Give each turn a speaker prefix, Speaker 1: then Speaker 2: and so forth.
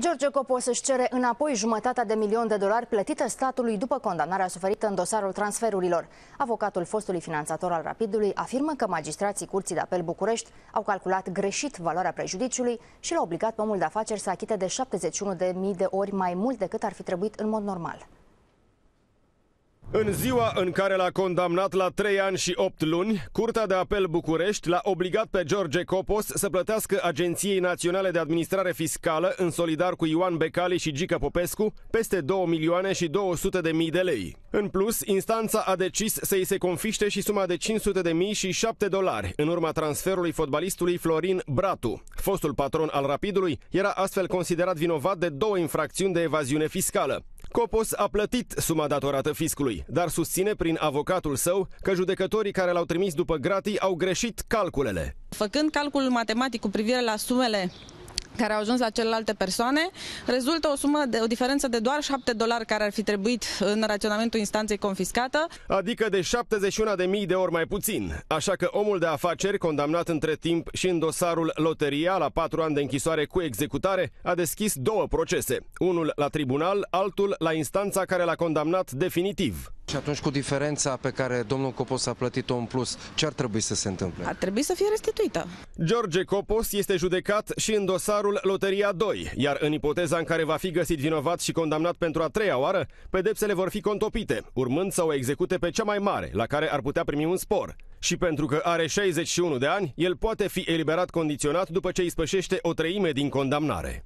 Speaker 1: George Copos își cere înapoi jumătatea de milion de dolari plătită statului după condamnarea suferită în dosarul transferurilor. Avocatul fostului finanțator al Rapidului afirmă că magistrații Curții de Apel București au calculat greșit valoarea prejudiciului și l-au obligat pe omul de afaceri să achite de 71.000 de ori mai mult decât ar fi trebuit în mod normal.
Speaker 2: În ziua în care l-a condamnat la 3 ani și 8 luni, Curtea de Apel București l-a obligat pe George Copos să plătească Agenției Naționale de Administrare Fiscală, în solidar cu Ioan Becali și Gica Popescu, peste 2 milioane și 200 de mii de lei. În plus, instanța a decis să-i se confiște și suma de 500 de mii și 7 dolari, în urma transferului fotbalistului Florin Bratu. Fostul patron al Rapidului era astfel considerat vinovat de două infracțiuni de evaziune fiscală. Copos a plătit suma datorată fiscului, dar susține prin avocatul său că judecătorii care l-au trimis după gratii au greșit calculele.
Speaker 3: Făcând calculul matematic cu privire la sumele care au ajuns la celelalte persoane, rezultă o sumă de o diferență de doar 7 dolari care ar fi trebuit în raționamentul instanței confiscată.
Speaker 2: Adică de 71.000 de ori mai puțin. Așa că omul de afaceri, condamnat între timp și în dosarul Loteria la 4 ani de închisoare cu executare, a deschis două procese. Unul la tribunal, altul la instanța care l-a condamnat definitiv. Și atunci cu diferența pe care domnul Copos a plătit-o în plus, ce ar trebui să se întâmple? Ar
Speaker 3: trebui să fie restituită.
Speaker 2: George Copos este judecat și în dosarul Loteria 2, iar în ipoteza în care va fi găsit vinovat și condamnat pentru a treia oară, pedepsele vor fi contopite, urmând să o execute pe cea mai mare, la care ar putea primi un spor. Și pentru că are 61 de ani, el poate fi eliberat condiționat după ce îi spășește o treime din condamnare.